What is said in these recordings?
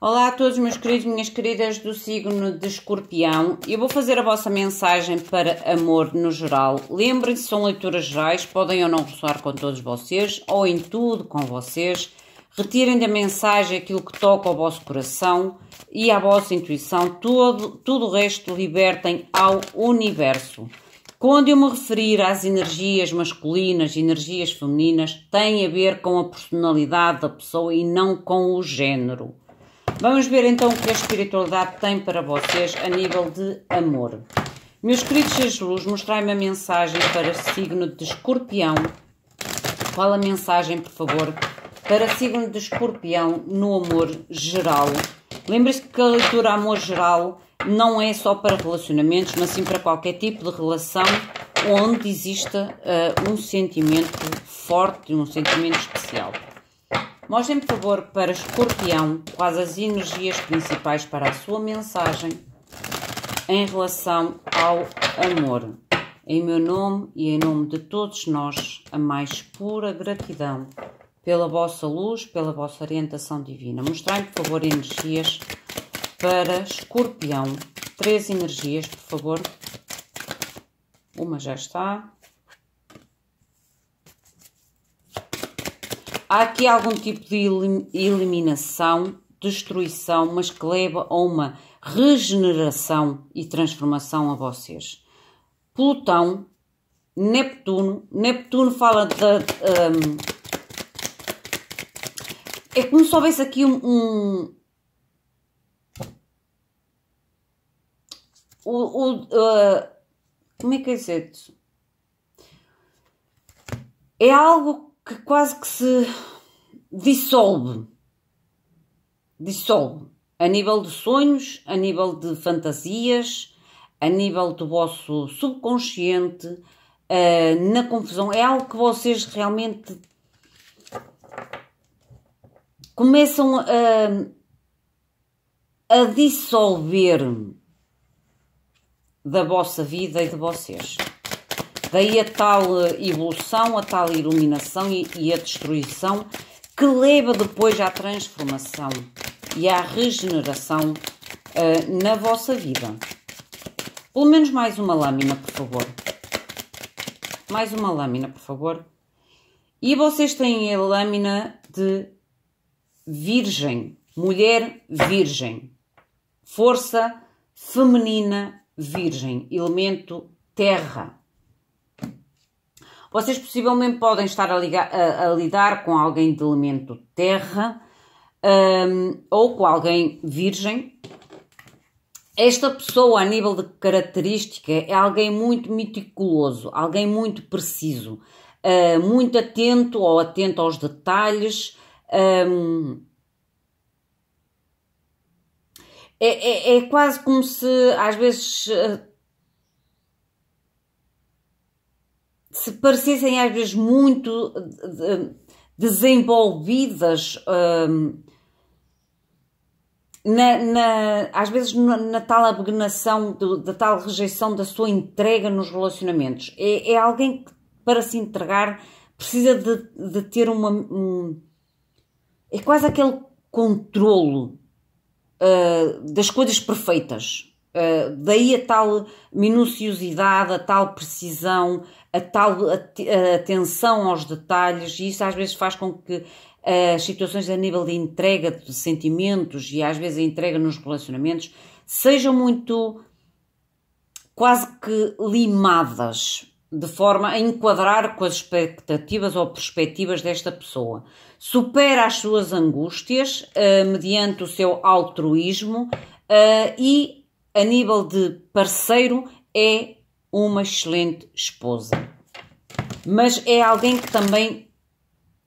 Olá a todos, meus queridos, minhas queridas do signo de Escorpião. Eu vou fazer a vossa mensagem para amor no geral. Lembrem-se, são leituras gerais, podem ou não ressoar com todos vocês, ou em tudo com vocês. Retirem da mensagem aquilo que toca ao vosso coração e à vossa intuição. Todo, tudo o resto libertem ao universo. Quando eu me referir às energias masculinas e energias femininas, tem a ver com a personalidade da pessoa e não com o género. Vamos ver então o que a espiritualidade tem para vocês a nível de amor. Meus queridos Jesus, mostrai-me a mensagem para signo de escorpião. Qual a mensagem, por favor, para signo de escorpião no amor geral? Lembre-se que a leitura amor geral não é só para relacionamentos, mas sim para qualquer tipo de relação onde exista uh, um sentimento forte, um sentimento especial. Mostrem, por favor, para Escorpião quais as energias principais para a sua mensagem em relação ao amor. Em meu nome e em nome de todos nós, a mais pura gratidão pela vossa luz, pela vossa orientação divina. Mostrem, por favor, energias para Escorpião. Três energias, por favor. Uma já está. Há aqui algum tipo de eliminação, destruição, mas que leva a uma regeneração e transformação a vocês. Plutão, Neptuno, Neptuno fala da. Um, é como se houvesse aqui um, um O, o, uh, como é que é dizer? -te? É algo que quase que se dissolve. Dissolve. A nível de sonhos, a nível de fantasias, a nível do vosso subconsciente, eh, na confusão. É algo que vocês realmente começam a, eh, a dissolver da vossa vida e de vocês. Daí a tal eh, evolução, a tal iluminação e, e a destruição que leva depois à transformação e à regeneração uh, na vossa vida. Pelo menos mais uma lâmina, por favor. Mais uma lâmina, por favor. E vocês têm a lâmina de Virgem, mulher virgem, força feminina virgem, elemento terra. Vocês possivelmente podem estar a, ligar, a, a lidar com alguém de elemento terra um, ou com alguém virgem. Esta pessoa, a nível de característica, é alguém muito meticuloso, alguém muito preciso, uh, muito atento ou atento aos detalhes. Um, é, é, é, quase como se às vezes eh, se parecessem às vezes muito eh, desenvolvidas ehm, na, na, às vezes na, na tal abnegação, da tal rejeição da sua entrega nos relacionamentos. É, é alguém que, para se entregar, precisa de, de ter uma. Um, é quase aquele controlo uh, das coisas perfeitas. Eh, daí a tal minuciosidade, a tal precisão, a tal atenção aos detalhes, e isso às vezes faz com que uh, as situações a nível de entrega de sentimentos e às vezes a entrega nos relacionamentos sejam muito quase que limadas de forma a enquadrar com as expectativas ou perspectivas desta pessoa. Supera as suas angústias uh, mediante o seu altruísmo uh, e a nível de parceiro, é uma excelente esposa. Mas é alguém que também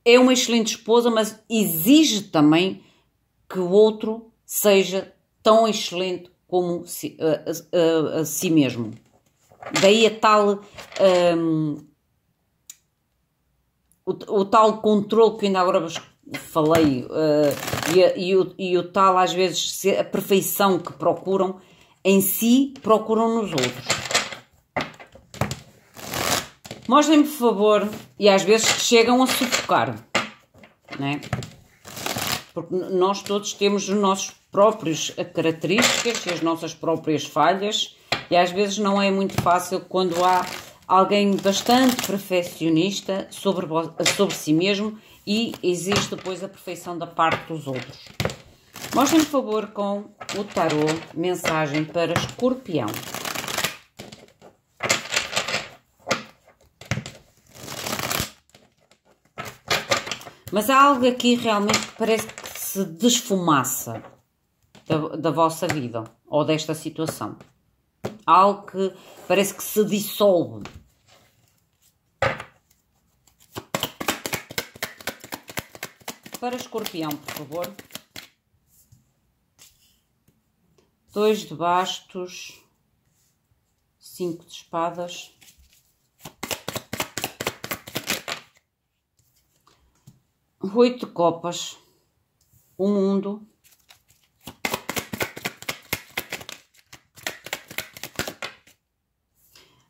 é uma excelente esposa, mas exige também que o outro seja tão excelente como si, a, a, a si mesmo. Daí a tal. Um, o, o, tal controle que ainda agora vos falei uh, e, e, o, e o tal, às vezes, a perfeição que procuram em si procuram nos outros. Mostrem-me, por favor, e às vezes chegam a sufocar, não é? Porque nós todos temos os nossos próprios características e as nossas próprias falhas, e às vezes não é muito fácil quando há alguém bastante perfeccionista sobre, sobre si mesmo e existe depois a perfeição da parte dos outros. Mostrem, por favor, com o tarô mensagem para escorpião. Mas há algo aqui realmente que parece que se desfumaça da, da vossa vida ou desta situação. algo que parece que se dissolve. Para escorpião, por favor. dois de bastos, cinco de espadas. Oito de copas, o mundo,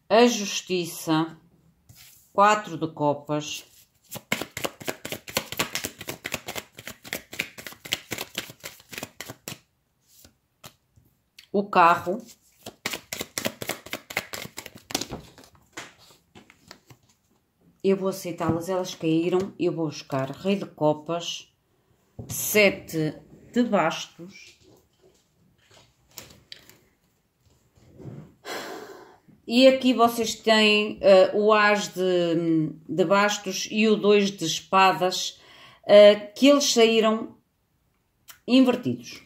a justiça, quatro de copas, carro. Eu vou aceitá-las, elas caíram. Eu vou buscar rei de copas, sete de bastos. E aqui vocês têm uh, o as de, de bastos e o dois de espadas, uh, que eles saíram invertidos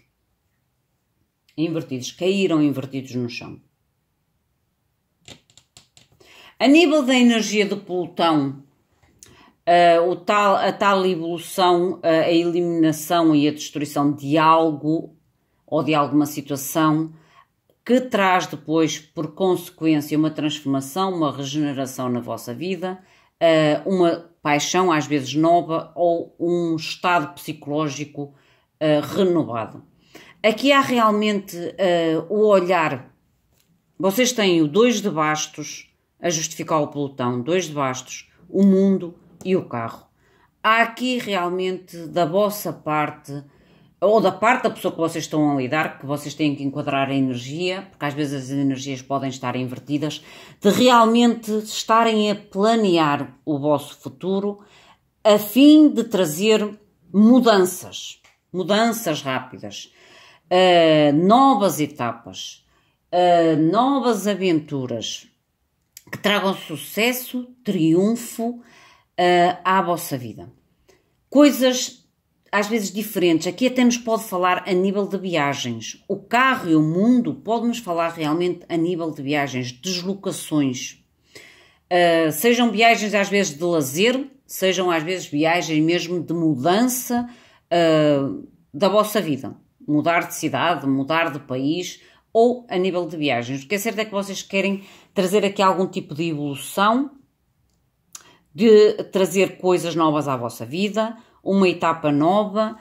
invertidos, caíram invertidos no chão. A nível da energia de Plutão, uh, tal, a tal evolução, uh, a eliminação e a destruição de algo ou de alguma situação que traz depois, por consequência, uma transformação, uma regeneração na vossa vida, uh, uma paixão às vezes nova ou um estado psicológico renovado. Aqui há realmente uh, o olhar. Vocês têm o dois de bastos a justificar o pelotão, dois de bastos, o mundo e o carro. Há aqui realmente da vossa parte, ou da parte da pessoa que vocês estão a lidar, que vocês têm que enquadrar a energia, porque às vezes as energias podem estar invertidas, de realmente estarem a planear o vosso futuro a fim de trazer mudanças, mudanças rápidas uh, novas etapas, uh, novas aventuras que tragam sucesso, triunfo uh, à vossa vida. Coisas às vezes diferentes. Aqui até nos pode falar a nível de viagens. O carro e o mundo pode-nos falar realmente a nível de viagens, deslocações. Uh, sejam viagens às vezes de lazer, sejam às vezes viagens mesmo de mudança uh, da vossa vida mudar de cidade, mudar de país ou a nível de viagens. O que é certo é que vocês querem trazer aqui algum tipo de evolução, de trazer coisas novas à vossa vida, uma etapa nova,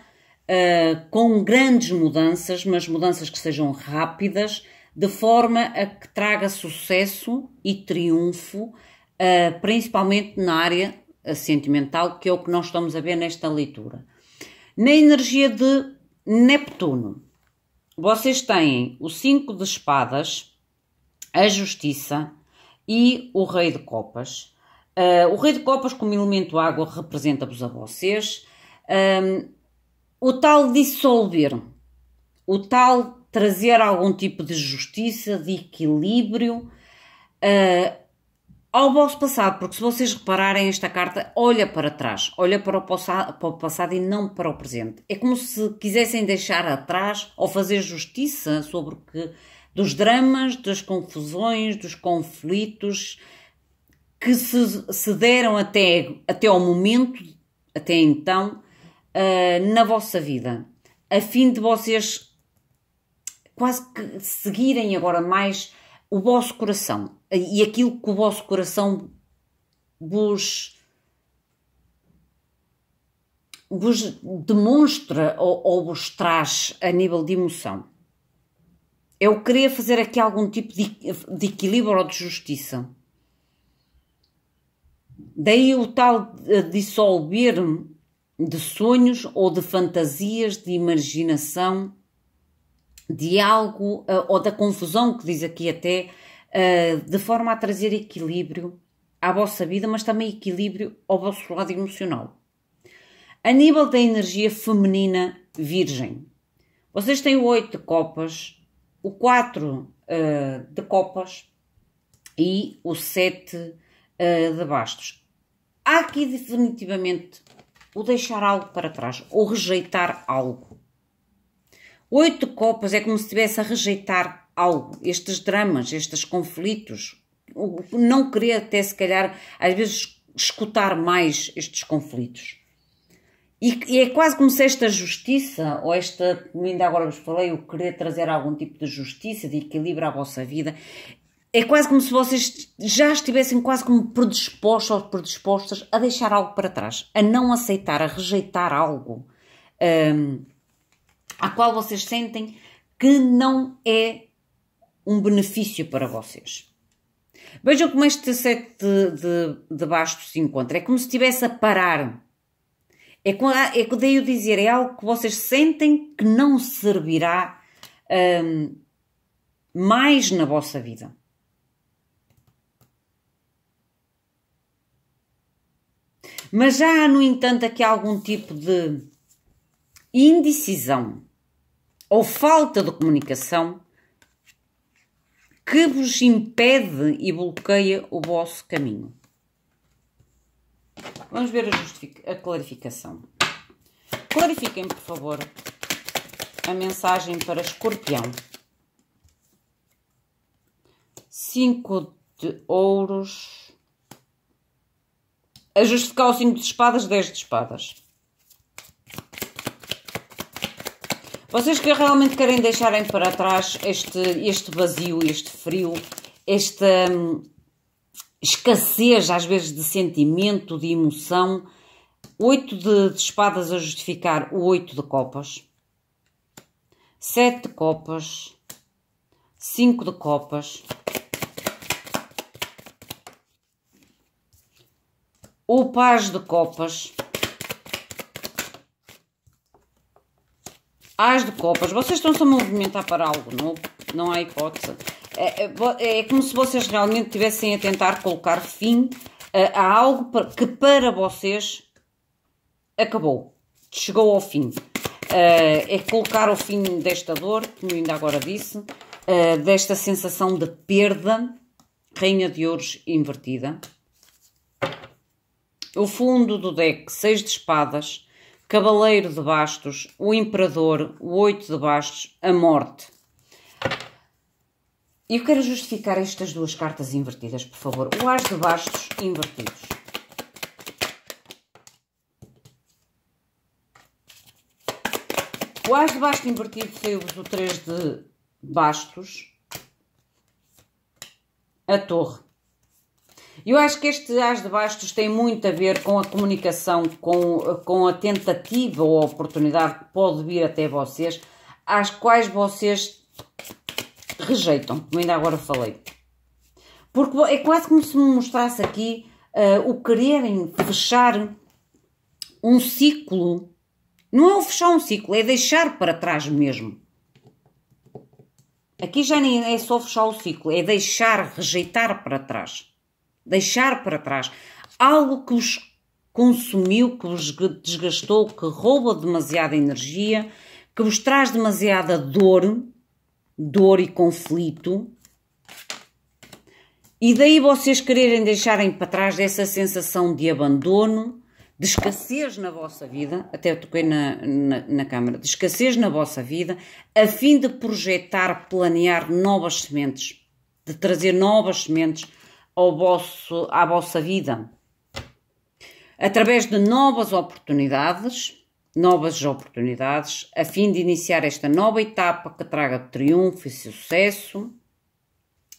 uh, com grandes mudanças, mas mudanças que sejam rápidas, de forma a que traga sucesso e triunfo, uh, principalmente na área sentimental, que é o que nós estamos a ver nesta leitura. Na energia de Neptuno, vocês têm o 5 de espadas, a justiça e o rei de copas. Uh, o rei de copas, como elemento água, representa-vos a vocês. o tal dissolver, o tal trazer algum tipo de justiça, de equilíbrio, uh, ao vosso passado, porque se vocês repararem, esta carta olha para trás, olha para o, passado, para o passado e não para o presente. É como se quisessem deixar atrás ou fazer justiça sobre que dos dramas, das confusões, dos conflitos que se, se deram até, até ao momento, até então, uh, na vossa vida, a fim de vocês quase que seguirem agora mais o vosso coração e aquilo que o vosso coração vos, vos demonstra ou, ou vos traz a nível de emoção. Eu queria fazer aqui algum tipo de, de equilíbrio ou de justiça. Daí o tal dissolver de sonhos ou de fantasias, de imaginação, de algo eh, ou da confusão que diz aqui até ah, de forma a trazer equilíbrio à vossa vida, mas também equilíbrio ao vosso lado emocional. A nível da energia feminina virgem, vocês têm o 8 de copas, o 4 uh, ah, de copas e o 7 uh, ah, de bastos. Há aqui definitivamente o deixar algo para trás ou rejeitar algo. Oito copas é como se estivesse a rejeitar algo, estes dramas, estes conflitos, não querer até se calhar às vezes escutar mais estes conflitos. E, e é quase como se esta justiça, ou esta, como ainda agora vos falei, o querer trazer algum tipo de justiça, de equilíbrio à vossa vida, é quase como se vocês já estivessem quase como predispostos ou predispostas a deixar algo para trás, a não aceitar, a rejeitar algo um, a qual vocês sentem que não é um benefício para vocês. Vejam como este sete de, de, basto se encontra. É como se estivesse a parar. É, é que é, daí eu dizer, é algo que vocês sentem que não servirá hum, mais na vossa vida. Mas já há, no entanto, aqui algum tipo de indecisão ou falta de comunicação que vos impede e bloqueia o vosso caminho. Vamos ver a, a clarificação. Clarifiquem, por favor, a mensagem para escorpião. Cinco de ouros. A justificar o cinco de espadas, dez de espadas. Vocês que realmente querem deixarem para trás este, este vazio, este frio, esta hum, escassez às vezes de sentimento, de emoção, oito de, de espadas a justificar o oito de copas, sete de copas, cinco de copas, o paz de copas, As de copas, vocês estão-se a movimentar para algo novo, não há hipótese. É, é, é como se vocês realmente estivessem a tentar colocar fim a, a algo que para vocês acabou, chegou ao fim. é, é colocar o fim desta dor, como ainda agora disse, é, desta sensação de perda, Rainha de Ouros invertida. O fundo do deck, seis de espadas, Cavaleiro de Bastos, o Imperador, o Oito de Bastos, a Morte. Eu quero justificar estas duas cartas invertidas, por favor. O As de Bastos invertidos. O As de Bastos invertido saiu o Três de Bastos, a Torre. Eu acho que este As de Bastos tem muito a ver com a comunicação, com, com a tentativa ou a oportunidade que pode vir até vocês, às quais vocês rejeitam, como ainda agora falei. Porque é quase como se me mostrasse aqui uh, o quererem fechar um ciclo. Não é o fechar um ciclo, é deixar para trás mesmo. Aqui já nem é só fechar o ciclo, é deixar, rejeitar para trás deixar para trás, algo que os consumiu, que os desgastou, que rouba demasiada energia, que vos traz demasiada dor, dor e conflito. E daí vocês quererem deixarem para trás essa sensação de abandono, de escassez na vossa vida, até eu toquei na, na, na câmara, de escassez na vossa vida, a fim de projetar, planear novas sementes, de trazer novas sementes ao vosso, à vossa vida. Através de novas oportunidades, novas oportunidades, a fim de iniciar esta nova etapa que traga triunfo e sucesso,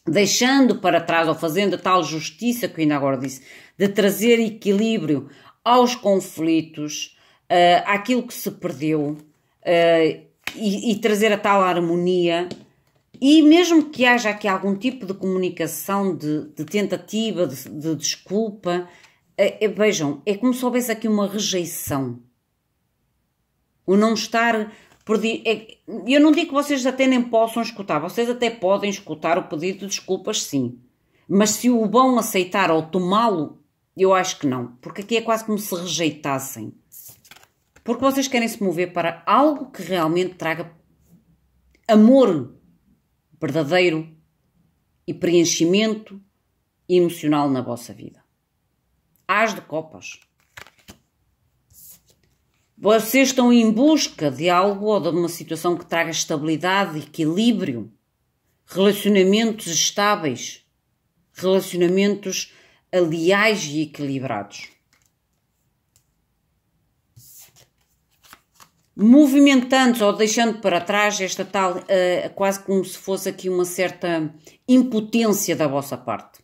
deixando para trás ou fazendo a tal justiça que eu ainda agora disse, de trazer equilíbrio aos conflitos, uh, àquilo que se perdeu uh, e, e trazer a tal harmonia e mesmo que haja aqui algum tipo de comunicação, de, de tentativa, de, de desculpa, é, vejam, é como se houvesse aqui uma rejeição. O não estar. Perdi, é, eu não digo que vocês até nem possam escutar, vocês até podem escutar o pedido de desculpas, sim. Mas se o bom aceitar ou tomá-lo, eu acho que não. Porque aqui é quase como se rejeitassem. Porque vocês querem se mover para algo que realmente traga amor verdadeiro e preenchimento emocional na vossa vida. As de copas. Vocês estão em busca de algo ou de uma situação que traga estabilidade, equilíbrio, relacionamentos estáveis, relacionamentos leais e equilibrados. movimentando ou deixando para trás esta tal, uh, quase como se fosse aqui uma certa impotência da vossa parte.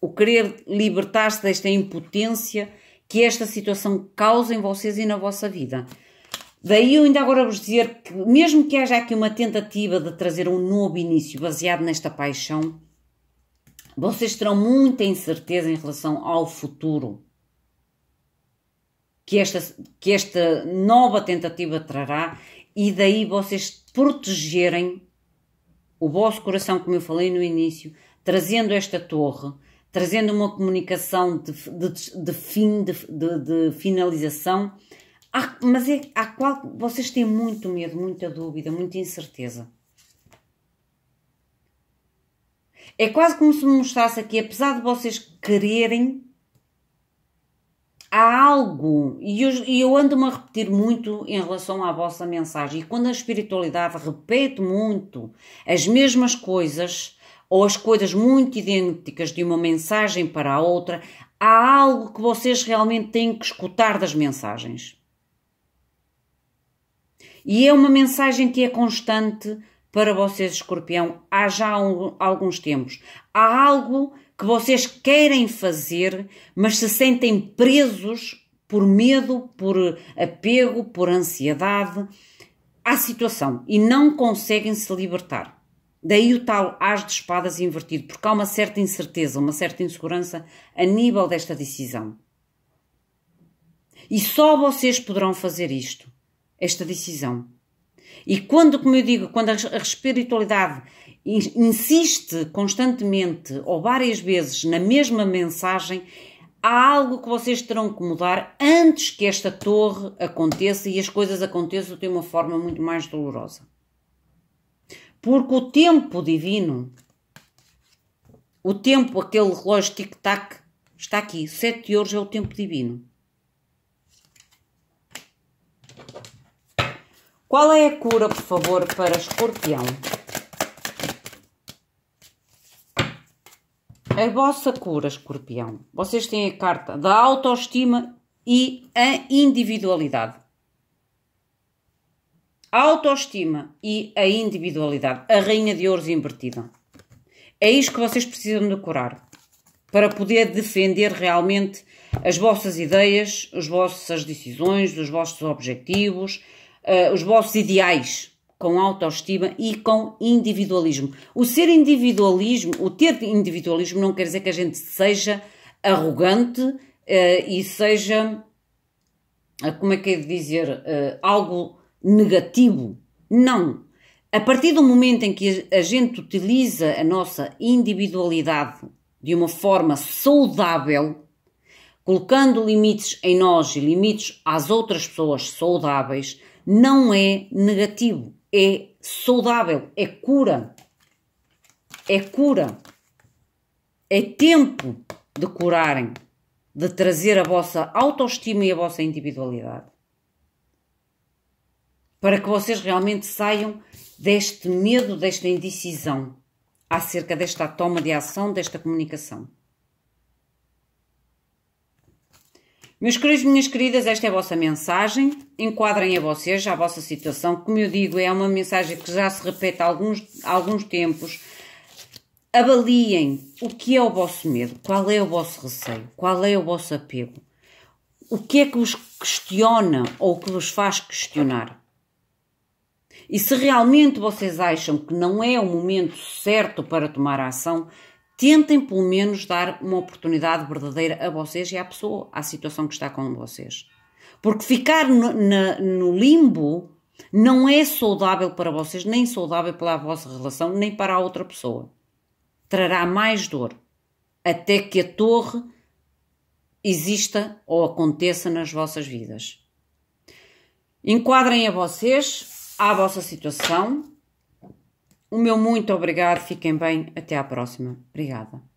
O querer libertar-se desta impotência que esta situação causa em vocês e na vossa vida. Daí eu ainda agora vos dizer que, mesmo que haja aqui uma tentativa de trazer um novo início baseado nesta paixão, vocês terão muita incerteza em relação ao futuro que esta, que esta nova tentativa trará e daí vocês protegerem o vosso coração, como eu falei no início, trazendo esta torre, trazendo uma comunicação de, de, de fim, de, de, finalização, mas é à qual vocês têm muito medo, muita dúvida, muita incerteza. É quase como se me mostrasse aqui, apesar de vocês quererem há algo, e eu, eu ando-me a repetir muito em relação à vossa mensagem, e quando a espiritualidade repete muito as mesmas coisas, ou as coisas muito idênticas de uma mensagem para a outra, há algo que vocês realmente têm que escutar das mensagens. E é uma mensagem que é constante para vocês, escorpião, há já alguns tempos. Há algo que vocês querem fazer, mas se sentem presos por medo, por apego, por ansiedade à situação e não conseguem se libertar. Daí o tal as de espadas invertido, porque há uma certa incerteza, uma certa insegurança a nível desta decisão. E só vocês poderão fazer isto, esta decisão. E quando, como eu digo, quando a espiritualidade insiste constantemente ou várias vezes na mesma mensagem, há algo que vocês terão que mudar antes que esta torre aconteça e as coisas aconteçam de uma forma muito mais dolorosa. Porque o tempo divino, o tempo, aquele relógio tic-tac, está aqui. Sete horas é o tempo divino. Qual é a cura, por favor, para escorpião? A vossa cura, escorpião. Vocês têm a carta da autoestima e a individualidade. A autoestima e a individualidade. A rainha de ouros invertida. É isto que vocês precisam de curar para poder defender realmente as vossas ideias, as vossas decisões, os vossos objetivos, eh, os vossos ideais com autoestima e com individualismo. O ser individualismo, o ter individualismo, não quer dizer que a gente seja arrogante uh, e seja, uh, como é que é de dizer, uh, algo negativo. Não. A partir do momento em que a gente utiliza a nossa individualidade de uma forma saudável, colocando limites em nós e limites às outras pessoas saudáveis, não é negativo é saudável, é cura, é cura, é tempo de curarem, de trazer a vossa autoestima e a vossa individualidade. Para que vocês realmente saiam deste medo, desta indecisão acerca desta toma de ação, desta comunicação. Meus queridos, minhas queridas, esta é a vossa mensagem. Enquadrem a vocês, a vossa situação. Como eu digo, é uma mensagem que já se repete há alguns, há alguns tempos. Avaliem o que é o vosso medo, qual é o vosso receio, qual é o vosso apego. O que é que vos questiona ou que vos faz questionar? E se realmente vocês acham que não é o momento certo para tomar ação, tentem pelo menos dar uma oportunidade verdadeira a vocês e à pessoa, à situação que está com vocês. Porque ficar no, na, no limbo não é saudável para vocês, nem saudável para a vossa relação, nem para a outra pessoa. Trará mais dor até que a torre exista ou aconteça nas vossas vidas. Enquadrem a vocês, à vossa situação, o meu muito obrigado, fiquem bem, até à próxima. Obrigada.